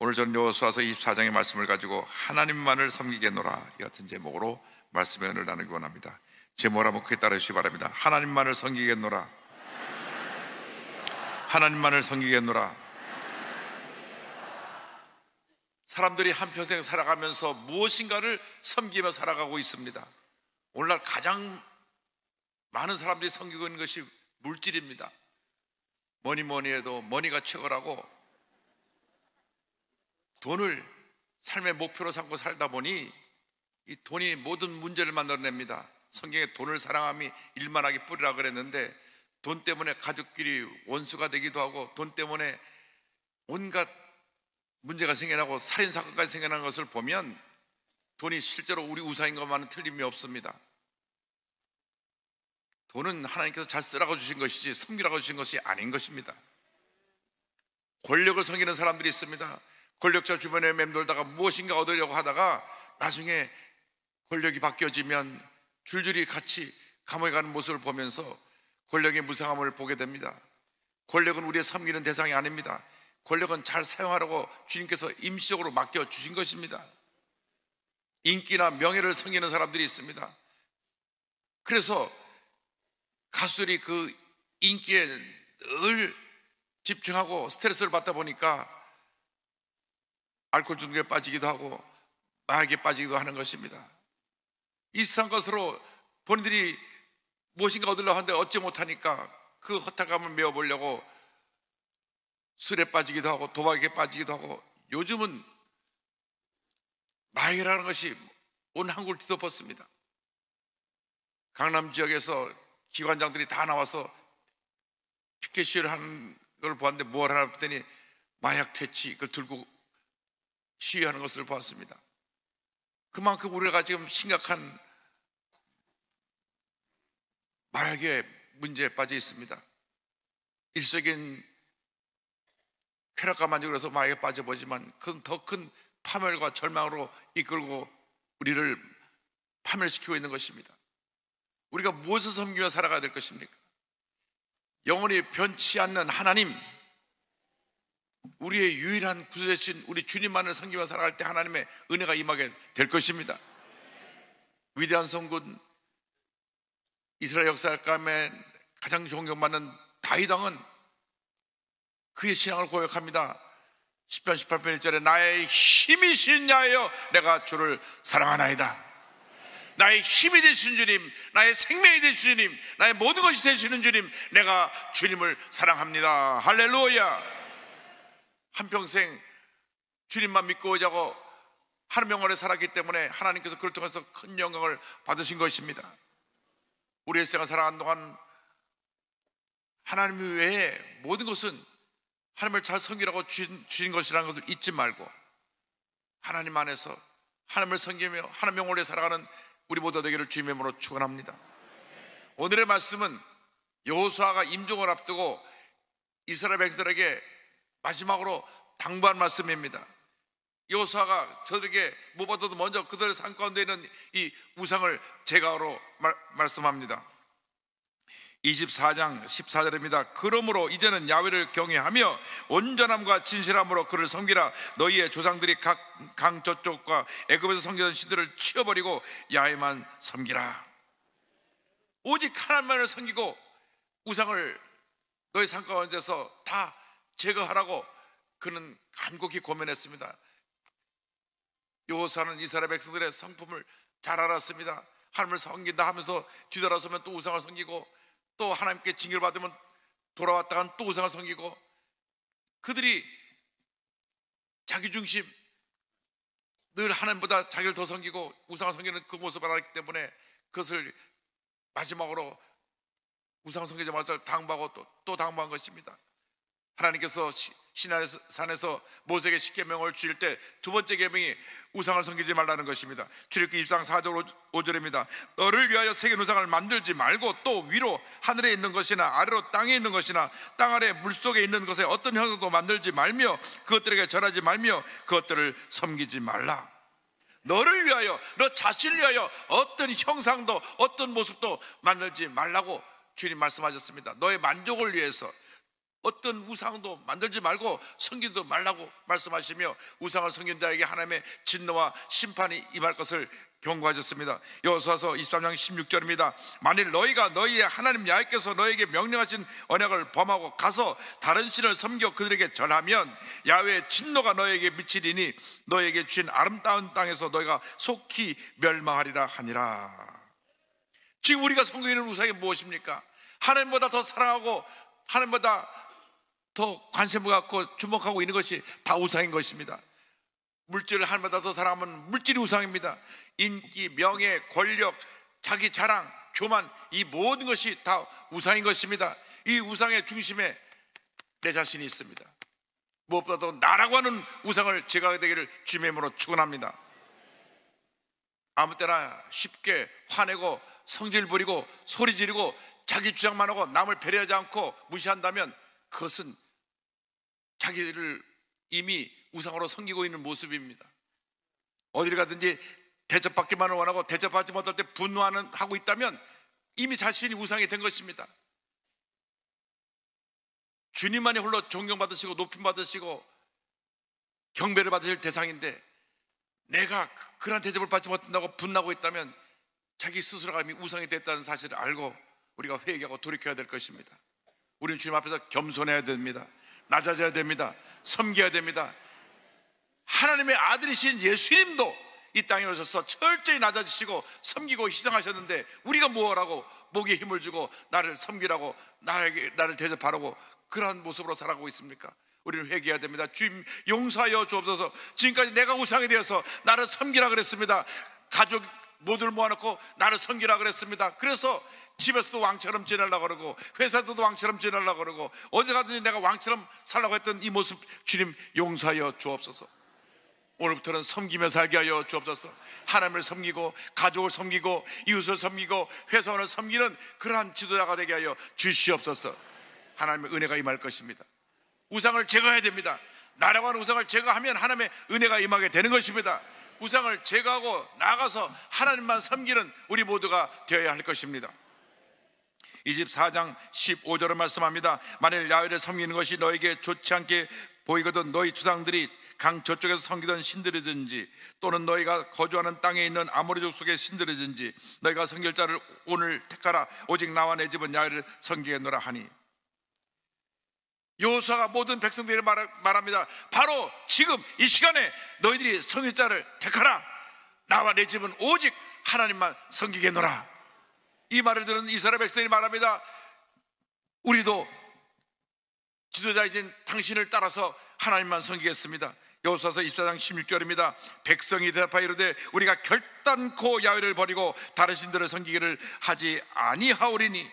오늘 저는 여호수아서 24장의 말씀을 가지고 하나님만을 섬기겠노라 이 같은 제목으로 말씀의 은을 나누기 원합니다. 제목을 한번 크게 따라 주시기 바랍니다. 하나님만을 섬기겠노라. 하나님만을 섬기겠노라. 사람들이 한평생 살아가면서 무엇인가를 섬기며 살아가고 있습니다. 오늘날 가장 많은 사람들이 섬기고 있는 것이 물질입니다. 뭐니 뭐니 해도 머니가 최고라고 돈을 삶의 목표로 삼고 살다 보니 이 돈이 모든 문제를 만들어냅니다. 성경에 돈을 사랑함이 일만하게 뿌리라 그랬는데 돈 때문에 가족끼리 원수가 되기도 하고 돈 때문에 온갖 문제가 생겨나고 살인 사건까지 생겨난 것을 보면 돈이 실제로 우리 우상인 것만은 틀림이 없습니다. 돈은 하나님께서 잘 쓰라고 주신 것이지 섬기라고 주신 것이 아닌 것입니다. 권력을 섬기는 사람들이 있습니다. 권력자 주변에 맴돌다가 무엇인가 얻으려고 하다가 나중에 권력이 바뀌어지면 줄줄이 같이 감옥에 가는 모습을 보면서 권력의 무상함을 보게 됩니다. 권력은 우리의 섬기는 대상이 아닙니다. 권력은 잘 사용하라고 주님께서 임시적으로 맡겨 주신 것입니다. 인기나 명예를 섬기는 사람들이 있습니다. 그래서 가수들이 그 인기에 늘 집중하고 스트레스를 받다 보니까 알코올 중독에 빠지기도 하고 마약에 빠지기도 하는 것입니다. 이상한 것으로 본인들이 무엇인가 얻으려고 하는데 얻지 못하니까 그 허탈감을 메워보려고 술에 빠지기도 하고 도박에 빠지기도 하고 요즘은 마약이라는 것이 온 한국을 뒤덮었습니다. 강남 지역에서 기관장들이 다 나와서 피켓쇼를 하는 걸 보았는데 뭘 하나 라 봤더니 마약 퇴치 그걸 들고 시위하는 것을 보았습니다. 그만큼 우리가 지금 심각한 마약의 문제에 빠져 있습니다. 일적인 쾌락과 만족으로서 마약에 빠져보지만 그건 더 큰 파멸과 절망으로 이끌고 우리를 파멸시키고 있는 것입니다. 우리가 무엇을 섬기며 살아가야 될 것입니까? 영원히 변치 않는 하나님, 우리의 유일한 구세대신 우리 주님만을 섬기며 살아갈 때 하나님의 은혜가 임하게 될 것입니다. 위대한 성군 이스라엘 역사감에 가장 존경받는 다윗왕은 그의 신앙을 고백합니다. 10편 18편 1절에 나의 힘이신 야여 내가 주를 사랑하나이다. 나의 힘이 되신 주님, 나의 생명이 되신 주님, 나의 모든 것이 되시는 주님, 내가 주님을 사랑합니다. 할렐루야. 한평생 주님만 믿고 오 자고 하늘 명원에 살았기 때문에 하나님께서 그를 통해서 큰 영광을 받으신 것입니다. 우리 일생을 살아간 동안 하나님 외에 모든 것은 하나님을 잘 섬기라고 주신, 주신 것이라는 것을 잊지 말고 하나님 안에서 하나님을 섬기며 하나님 명원에 살아가는 우리 모두 되기를 주님의 이름으로 축원합니다. 오늘의 말씀은 여호수아가 임종을 앞두고 이스라엘 백성들에게 마지막으로 당부한 말씀입니다. 요사가 저들에게 무엇보도 뭐 먼저 그들 산 가운데 있는 이 우상을 제거하 말씀합니다. 24장 14절입니다. 그러므로 이제는 야외를 경외하며 온전함과 진실함으로 그를 섬기라. 너희의 조상들이 각 강 저쪽과 애굽에서 섬기던 신들을 치워버리고 야외만 섬기라. 오직 하나님만을 섬기고 우상을 너희 상가운데서 다 제거하라고 그는 간곡히 고민했습니다. 요호사는 이스라엘 백성들의 성품을 잘 알았습니다. 하나님을 섬긴다 하면서 뒤돌아서면 또 우상을 섬기고 또 하나님께 징계를 받으면 돌아왔다간 또 우상을 섬기고 그들이 자기 중심 늘 하나님보다 자기를 더 섬기고 우상을 섬기는 그 모습을 알았기 때문에 그것을 마지막으로 우상 섬기자마자 당하고 또, 또당한 것입니다. 하나님께서 신안산에서 모세에게 십계명을 주실 때 두 번째 계명이 우상을 섬기지 말라는 것입니다. 출애기 2장 4절 5절입니다. 너를 위하여 새긴 우상을 만들지 말고 또 위로 하늘에 있는 것이나 아래로 땅에 있는 것이나 땅 아래 물속에 있는 것에 어떤 형상도 만들지 말며 그것들에게 절하지 말며 그것들을 섬기지 말라. 너를 위하여 너 자신을 위하여 어떤 형상도 어떤 모습도 만들지 말라고 주님 말씀하셨습니다. 너의 만족을 위해서 어떤 우상도 만들지 말고 성기도 말라고 말씀하시며 우상을 성긴 자에게 하나님의 진노와 심판이 임할 것을 경고하셨습니다. 여수아서 23장 16절입니다. 만일 너희가 너희의 하나님 야훼께서 너에게 명령하신 언약을 범하고 가서 다른 신을 섬겨 그들에게 절하면 야훼의 진노가 너에게 미치리니 너에게 주신 아름다운 땅에서 너희가 속히 멸망하리라 하니라. 지금 우리가 섬기는 우상이 무엇입니까? 하나님보다 더 사랑하고 하나님보다 더 관심을 갖고 주목하고 있는 것이 다 우상인 것입니다. 물질을 하나보다 더사람은 물질이 우상입니다. 인기, 명예, 권력, 자기 자랑, 교만 이 모든 것이 다 우상인 것입니다. 이 우상의 중심에 내 자신이 있습니다. 무엇보다도 나라고 하는 우상을 제가 되기를 주님으로 축원합니다. 아무 때나 쉽게 화내고 성질 부리고 소리 지르고 자기 주장만 하고 남을 배려하지 않고 무시한다면 그것은 자기를 이미 우상으로 섬기고 있는 모습입니다. 어디를 가든지 대접받기만을 원하고 대접받지 못할 때 분노하는 하고 있다면 이미 자신이 우상이 된 것입니다. 주님만이 홀로 존경받으시고 높임받으시고 경배를 받으실 대상인데 내가 그, 그런 대접을 받지 못한다고 분나고 있다면 자기 스스로가 이미 우상이 됐다는 사실을 알고 우리가 회개하고 돌이켜야 될 것입니다. 우리는 주님 앞에서 겸손해야 됩니다. 낮아져야 됩니다. 섬겨야 됩니다. 하나님의 아들이신 예수님도 이 땅에 오셔서 철저히 낮아지시고 섬기고 희생하셨는데 우리가 뭐하라고 목에 힘을 주고 나를 섬기라고 나에게 나를 대접하라고 그러한 모습으로 살아가고 있습니까? 우리는 회개해야 됩니다. 주님 용서하여 주옵소서. 지금까지 내가 우상이 되어서 나를 섬기라 그랬습니다. 가족 모두를 모아놓고 나를 섬기라 그랬습니다. 그래서 집에서도 왕처럼 지내려고 그러고 회사에서도 왕처럼 지내려고 그러고 어디 가든지 내가 왕처럼 살라고 했던 이 모습 주님 용서하여 주옵소서 오늘부터는 섬기며 살게 하여 주옵소서 하나님을 섬기고 가족을 섬기고 이웃을 섬기고 회사원을 섬기는 그러한 지도자가 되게 하여 주시옵소서 하나님의 은혜가 임할 것입니다 우상을 제거해야 됩니다 나라고 하는 우상을 제거하면 하나님의 은혜가 임하게 되는 것입니다 우상을 제거하고 나가서 하나님만 섬기는 우리 모두가 되어야 할 것입니다 24장 15절을 말씀합니다. 만일 야외를 섬기는 것이 너에게 좋지 않게 보이거든 너희 주상들이 강 저쪽에서 섬기던 신들이든지 또는 너희가 거주하는 땅에 있는 아모리족 속의 신들이든지 너희가 섬길 자를 오늘 택하라 오직 나와 내 집은 야외를 섬기겠노라 하니 요수아가 모든 백성들이 말합니다 바로 지금 이 시간에 너희들이 섬길 자를 택하라 나와 내 집은 오직 하나님만 섬기겠노라 이 말을 들은 이스라엘 백성이 말합니다. 우리도 지도자이신 당신을 따라서 하나님만 섬기겠습니다. 여호사서 24장 16절입니다. 백성이 대답하여 이르되 우리가 결단코 야외를 버리고 다른 신들을 섬기기를 하지 아니하오리니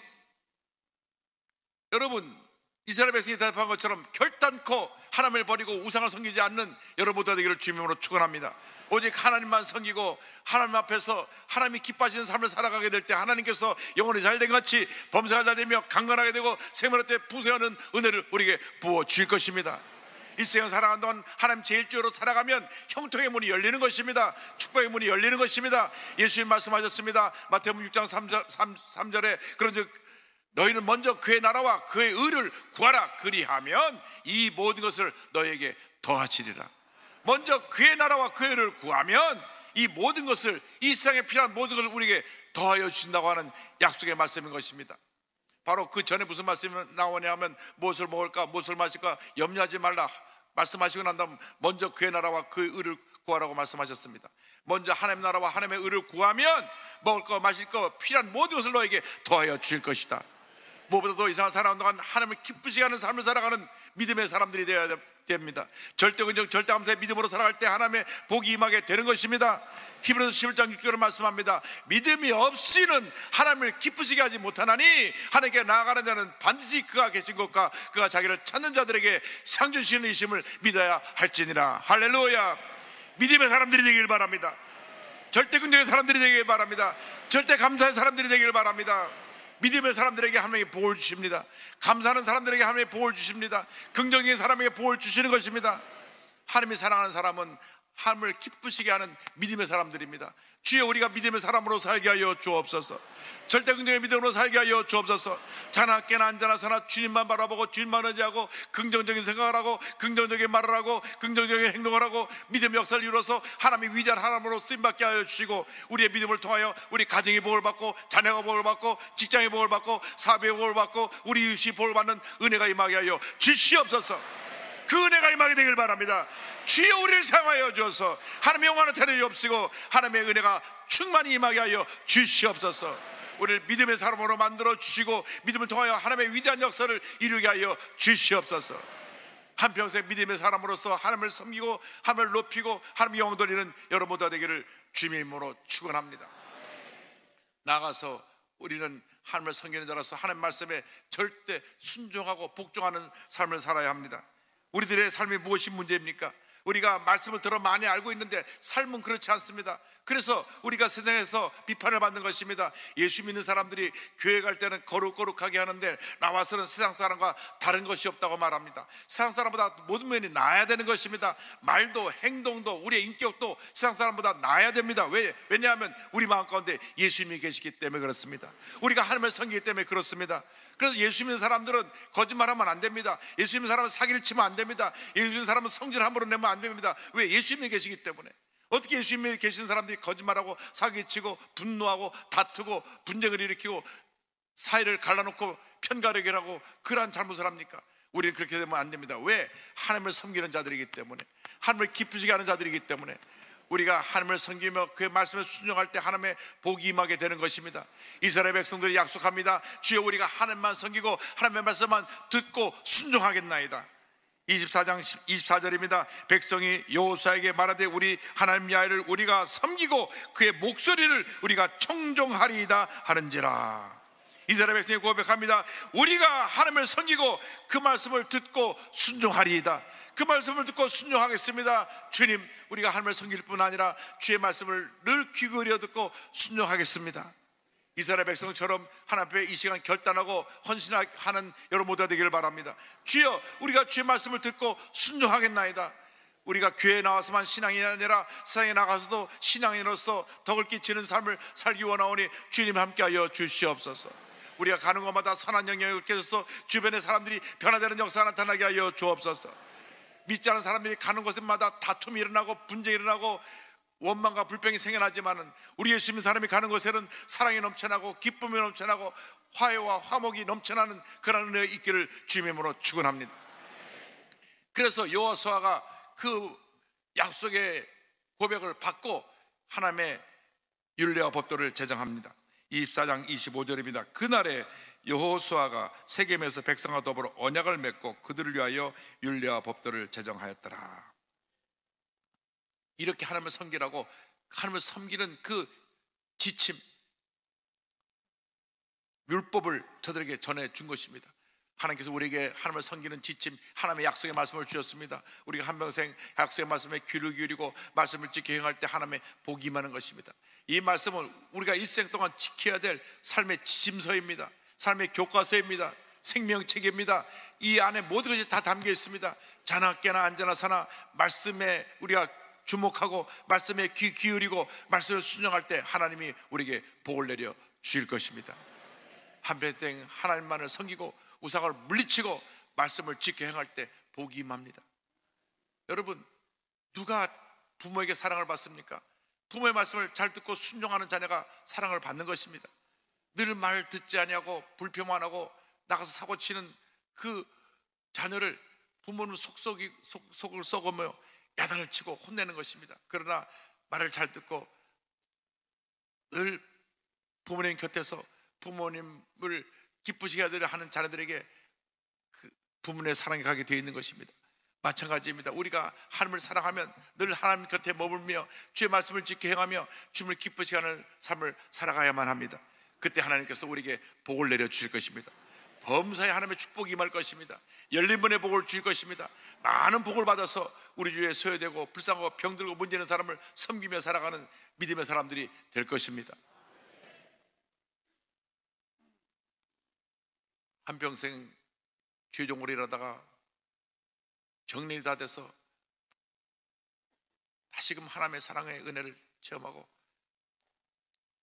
여러분 이스라엘 백성이 대답한 것처럼 결단코 하나님을 버리고 우상을 섬기지 않는 여러분들 되기를 주님으로 축원합니다. 오직 하나님만 섬기고 하나님 앞에서 하나님이 기뻐하시는 삶을 살아가게 될 때 하나님께서 영혼이 잘된 같이 범사가 잘되며 강건하게 되고 생명할 때 부세하는 은혜를 우리에게 부어 주실 것입니다. 일생을 살아간 동안 하나님 제일주로 살아가면 형통의 문이 열리는 것입니다. 축복의 문이 열리는 것입니다. 예수님 말씀하셨습니다. 마태복음 6장 3절, 3, 3절에 그런즉 너희는 먼저 그의 나라와 그의 의를 구하라 그리하면 이 모든 것을 너에게 더하시리라 먼저 그의 나라와 그의 의를 구하면 이 모든 것을 이 세상에 필요한 모든 것을 우리에게 더하여 주신다고 하는 약속의 말씀인 것입니다 바로 그 전에 무슨 말씀이 나오냐면 무엇을 먹을까 무엇을 마실까 염려하지 말라 말씀하시고 난 다음 먼저 그의 나라와 그의 의를 구하라고 말씀하셨습니다 먼저 하나님 나라와 하나님의 의를 구하면 먹을 거 마실 거 필요한 모든 것을 너에게 더하여 주실 것이다 무엇보다도 이 세상 살아온다간 하나님을 기쁘시게 하는 삶을 살아가는 믿음의 사람들이 되어야 됩니다. 절대 근정, 절대 감사의 믿음으로 살아갈 때 하나님의 복이 임하게 되는 것입니다. 히브리서 11장 6절을 말씀합니다. 믿음이 없이는 하나님을 기쁘시게 하지 못하나니 하나님께 나아가는 자는 반드시 그가 계신 것과 그가 자기를 찾는 자들에게 상 주시는 이심을 믿어야 할지니라. 할렐루야. 믿음의 사람들이 되길 바랍니다. 절대 긍정의 사람들이 되길 바랍니다. 절대 감사의 사람들이 되길 바랍니다. 믿음의 사람들에게 하나님의 복을 주십니다. 감사하는 사람들에게 하나님의 복을 주십니다. 긍정적인 사람에게 복을 주시는 것입니다. 하나님이 사랑하는 사람은 함을 기쁘시게 하는 믿음의 사람들입니다. 주여 우리가 믿음의 사람으로 살게 하여 주옵소서. 절대 긍정의 믿음으로 살게 하여 주옵소서. 자나 깨나 앉아나 서나 주님만 바라보고 주님만 의지하고 긍정적인 생각을 하고 긍정적인 말을 하고 긍정적인 행동을 하고 믿음 역사를 이루어서 하나님의 위대한 하나님으로 쓰임받게 하여 주시고 우리의 믿음을 통하여 우리 가정이 복을 받고 자녀가 복을 받고 직장이 복을 받고 사업이 복을 받고 우리 유시 복을 받는 은혜가 임하게 하여 주시옵소서. 그 은혜가 임하게 되길 바랍니다. 주여 우리를 사용하여 주어서 하나님의 영광을 태려주옵시고 하나님의 은혜가 충만히 임하게 하여 주시옵소서. 우리를 믿음의 사람으로 만들어 주시고 믿음을 통하여 하나님의 위대한 역사를 이루게 하여 주시옵소서. 한평생 믿음의 사람으로서 하나님을 섬기고 하나님을 높이고 하나님 영웅 돌리는 여러 모두 되기를 주님의 이름으로 축원합니다. 나가서 우리는 하나님을 섬기는 자로서 하나님 말씀에 절대 순종하고 복종하는 삶을 살아야 합니다. 우리들의 삶이 무엇이 문제입니까? 우리가 말씀을 들어 많이 알고 있는데 삶은 그렇지 않습니다. 그래서 우리가 세상에서 비판을 받는 것입니다. 예수 믿는 사람들이 교회 갈 때는 거룩거룩하게 하는데 나와서는 세상 사람과 다른 것이 없다고 말합니다. 세상 사람보다 모든 면이 나아야 되는 것입니다. 말도 행동도 우리의 인격도 세상 사람보다 나아야 됩니다. 왜? 왜냐하면 우리 마음 가운데 예수님이 계시기 때문에 그렇습니다. 우리가 하나님을 섬기기 때문에 그렇습니다. 그래서 예수 믿는 사람들은 거짓말하면 안 됩니다. 예수 믿는 사람은 사기를 치면 안 됩니다. 예수 믿는 사람은 성질 함부로 내면 안 됩니다. 왜? 예수님이 계시기 때문에. 어떻게 예수님이 계신 사람들이 거짓말하고 사기치고 분노하고 다투고 분쟁을 일으키고 사이를 갈라놓고 편가르기를 고 그러한 잘못을 합니까? 우리는 그렇게 되면 안 됩니다. 왜? 하나님을 섬기는 자들이기 때문에. 하나님을 기쁘시게 하는 자들이기 때문에. 우리가 하나님을 섬기며 그의 말씀을 순종할 때 하나님의 복이 임하게 되는 것입니다. 이스라엘 백성들이 약속합니다. 주여 우리가 하나님만 섬기고 하나님의 말씀만 듣고 순종하겠나이다. 24장 24절입니다. 백성이 여호사에게 말하되 우리 하나님 야훼를 우리가 섬기고 그의 목소리를 우리가 청종하리이다 하는지라. 이스라엘 백성이 고백합니다. 우리가 하나님을 섬기고 그 말씀을 듣고 순종하리이다. 그 말씀을 듣고 순종하겠습니다. 주님, 우리가 하나님을 섬길 뿐 아니라 주의 말씀을 늘 귀걸이어 듣고 순종하겠습니다. 이스라엘 백성처럼 하나님 앞에 이 시간 결단하고 헌신하는 여러 모두 되기를 바랍니다. 주여, 우리가 주의 말씀을 듣고 순종하겠나이다. 우리가 교회에 나와서만 신앙이 아니라 세상에 나가서도 신앙인으로서 덕을 끼치는 삶을 살기 원하오니 주님 함께하여 주시옵소서. 우리가 가는 곳마다 선한 영향을 끼쳐서 주변의 사람들이 변화되는 역사 나타나게 하여 주옵소서. 믿지 않은 사람들이 가는 곳마다 다툼이 일어나고 분쟁이 일어나고 원망과 불평이 생겨나지만 우리 예수 믿는 사람이 가는 곳에는 사랑이 넘쳐나고 기쁨이 넘쳐나고 화해와 화목이 넘쳐나는 그런 은혜가 있기를 주님으로 축원합니다. 그래서 요호수아가그 약속의 고백을 받고 하나님의 율례와 법도를 제정합니다. 24장 25절입니다. 그날에 여호수아가 세겜에서 백성과 더불어 언약을 맺고 그들을 위하여 윤리와 법도를 제정하였더라. 이렇게 하나님을 섬기라고 하나님을 섬기는 그 지침 율법을 저들에게 전해 준 것입니다. 하나님께서 우리에게 하나님을 섬기는 지침, 하나님의 약속의 말씀을 주셨습니다. 우리가 한평생 약속의 말씀에 귀를 기울이고 말씀을 지켜 행할 때 하나님의 복이 임하는 것입니다. 이 말씀은 우리가 일생 동안 지켜야 될 삶의 지침서입니다. 삶의 교과서입니다. 생명책입니다. 이 안에 모든 것이 다 담겨 있습니다. 자나 깨나 안자나 사나 말씀에 우리가 주목하고 말씀에 귀 기울이고 말씀을 순종할 때 하나님이 우리에게 복을 내려 주실 것입니다. 한평생 하나님만을 섬기고 우상을 물리치고 말씀을 지켜 행할 때 복이 임합니다. 여러분 누가 부모에게 사랑을 받습니까? 부모의 말씀을 잘 듣고 순종하는 자녀가 사랑을 받는 것입니다. 늘말 듣지 아니하고 불평만 하고 나가서 사고 치는 그 자녀를 부모는 속속이 속, 속을 썩으며 야단을 치고 혼내는 것입니다. 그러나 말을 잘 듣고 늘 부모님 곁에서 부모님을 기쁘시게 하는 자녀들에게 그 부모님의 사랑이 가게 되어 있는 것입니다. 마찬가지입니다. 우리가 하나님을 사랑하면 늘 하나님 곁에 머물며 주의 말씀을 지켜 행하며 주님을 기쁘시게 하는 삶을 살아가야만 합니다. 그때 하나님께서 우리에게 복을 내려 주실 것입니다. 범사에 하나님의 축복이 임할 것입니다. 열린 문의 복을 주실 것입니다. 많은 복을 받아서 우리 주위에 소외되고 불쌍하고 병들고 문제는 사람을 섬기며 살아가는 믿음의 사람들이 될 것입니다. 한평생 죄종으 일하다가 정리이 다 돼서 다시금 하나님의 사랑의 은혜를 체험하고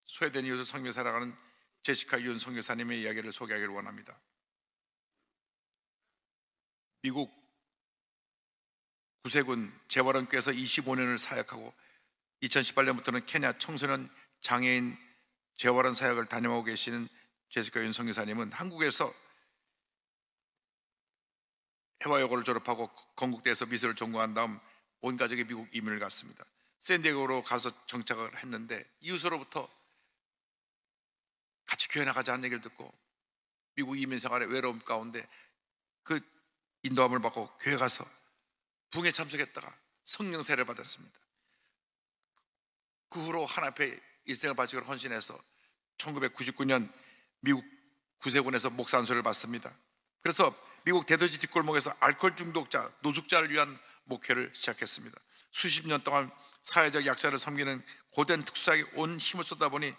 소외된 이웃을 섬기며 살아가는 제시카 윤 선교사님의 이야기를 소개하기를 원합니다. 미국 구세군 재활원교에서 25년을 사역하고 2018년부터는 케냐 청소년 장애인 재활원 사역을 다녀오고 계시는 제시카 윤 선교사님은 한국에서 해화여고를 졸업하고 건국대에서 미술을 전공한 다음 온 가족이 미국 이민을 갔습니다. 샌디에고로 가서 정착을 했는데 이웃으로부터 같이 교회 나가자는 얘기를 듣고 미국 이민 생활의 외로움 가운데 그 인도함을 받고 교회 가서 붕에 참석했다가 성령세를 받았습니다. 그 후로 하나 앞에 일생을 바치고 헌신해서 1999년 미국 구세군에서 목사 안수를 받습니다. 그래서 미국 대도시 뒷골목에서 알코올 중독자, 노숙자를 위한 목회를 시작했습니다. 수십 년 동안 사회적 약자를 섬기는 고된 특수하게 온 힘을 쏟다 보니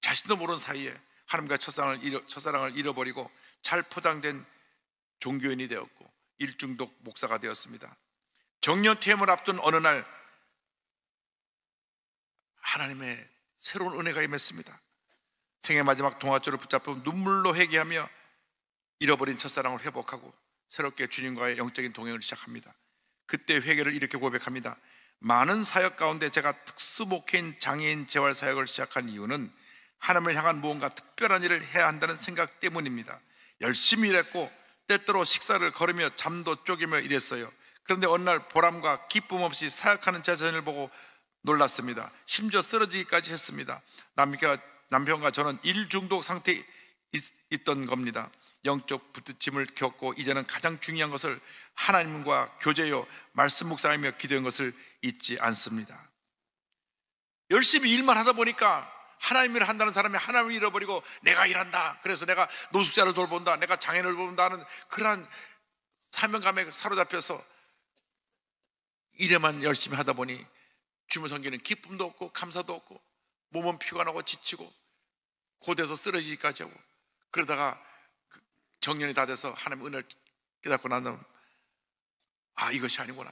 자신도 모르는 사이에 하나님과 첫사랑을, 잃어, 첫사랑을 잃어버리고 잘 포장된 종교인이 되었고 일중독 목사가 되었습니다. 정년 퇴임을 앞둔 어느 날 하나님의 새로운 은혜가 임했습니다. 생애 마지막 동화줄을 붙잡고 눈물로 회개하며 잃어버린 첫사랑을 회복하고 새롭게 주님과의 영적인 동행을 시작합니다. 그때 회개를 이렇게 고백합니다. 많은 사역 가운데 제가 특수 목회인 장애인 재활 사역을 시작한 이유는 하나님을 향한 무언가 특별한 일을 해야 한다는 생각 때문입니다. 열심히 일했고 때때로 식사를 거르며 잠도 쪼개며 일했어요. 그런데 어느 날 보람과 기쁨 없이 사역하는 자신을 보고 놀랐습니다. 심지어 쓰러지기까지 했습니다. 남편과, 남편과 저는 일 중독 상태에 있, 던 겁니다. 영적 부딪힘을 겪고 이제는 가장 중요한 것을 하나님과 교제요 말씀 묵상하며 기도한 것을 잊지 않습니다. 열심히 일만 하다 보니까 하나님을 한다는 사람이 하나님을 잃어버리고 내가 일한다. 그래서 내가 노숙자를 돌본다. 내가 장애인을 돌본다 하는 그러한 사명감에 사로잡혀서 일에만 열심히 하다 보니 주문 성기는 기쁨도 없고 감사도 없고 몸은 피곤하고 지치고 고돼서 쓰러지기까지 하고 그러다가 그 정년이 다 돼서 하나님 은혜를 깨닫고 나면 아 이것이 아니구나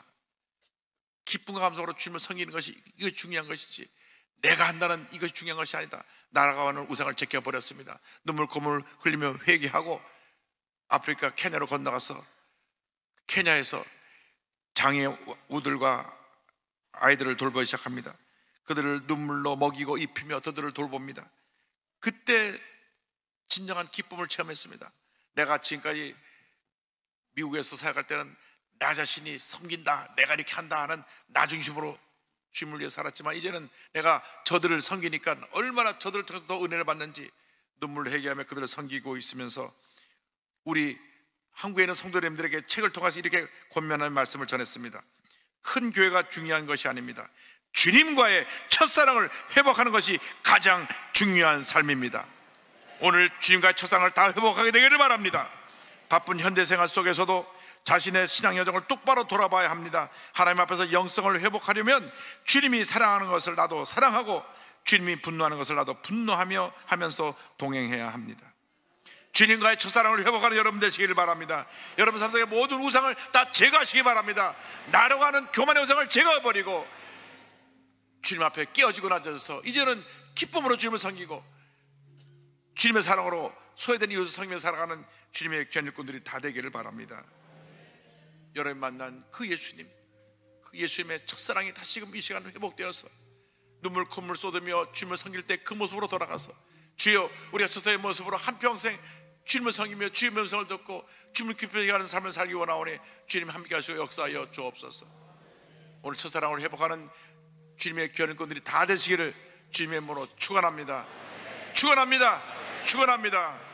기쁨과 감사로 주님성기는 것이 이게 중요한 것이지 내가 한다는 이것이 중요한 것이 아니다. 나라가 오는 우상을 제껴버렸습니다. 눈물, 콧물 흘리며 회개하고 아프리카 케냐로 건너가서 케냐에서 장애 우들과 아이들을 돌보기 시작합니다. 그들을 눈물로 먹이고 입히며 그들을 돌봅니다. 그때 진정한 기쁨을 체험했습니다. 내가 지금까지 미국에서 사역할 때는 나 자신이 섬긴다, 내가 이렇게 한다 하는 나 중심으로 주님을 위해 살았지만 이제는 내가 저들을 섬기니까 얼마나 저들을 통해서 더 은혜를 받는지 눈물을 회개하며 그들을 섬기고 있으면서 우리 한국에 있는 성도님들에게 책을 통해서 이렇게 권면하는 말씀을 전했습니다. 큰 교회가 중요한 것이 아닙니다. 주님과의 첫사랑을 회복하는 것이 가장 중요한 삶입니다. 오늘 주님과의 첫사랑을 다 회복하게 되기를 바랍니다. 바쁜 현대생활 속에서도 자신의 신앙 여정을 똑바로 돌아봐야 합니다. 하나님 앞에서 영성을 회복하려면 주님이 사랑하는 것을 나도 사랑하고 주님이 분노하는 것을 나도 분노하며 하면서 동행해야 합니다. 주님과의 첫사랑을 회복하는 여러분 되시기를 바랍니다. 여러분 삶속의 모든 우상을 다 제거하시기 바랍니다. 나로 가는 교만의 우상을 제거해버리고 주님 앞에 깨어지고 낮아져서 이제는 기쁨으로 주님을 섬기고 주님의 사랑으로 소외된 이웃을 섬기며 살아가는 주님의 견일꾼들이 다 되기를 바랍니다. 여러분 만난 그 예수님, 그 예수님의 첫사랑이 다시금 이 시간 회복되어서 눈물 콧물 쏟으며 주님을 섬길 때 그 모습으로 돌아가서 주여 우리가 첫사의 모습으로 한평생 주님을 섬기며 주님의 명성을 듣고 주님을 기쁘게 하는 삶을 살기 원하오니 주님 함께 하시고 역사하여 주옵소서 오늘 첫사랑을 회복하는 주님의 견인꾼들이 다 되시기를 주님의 몸으로 축원합니다 축원합니다 축원합니다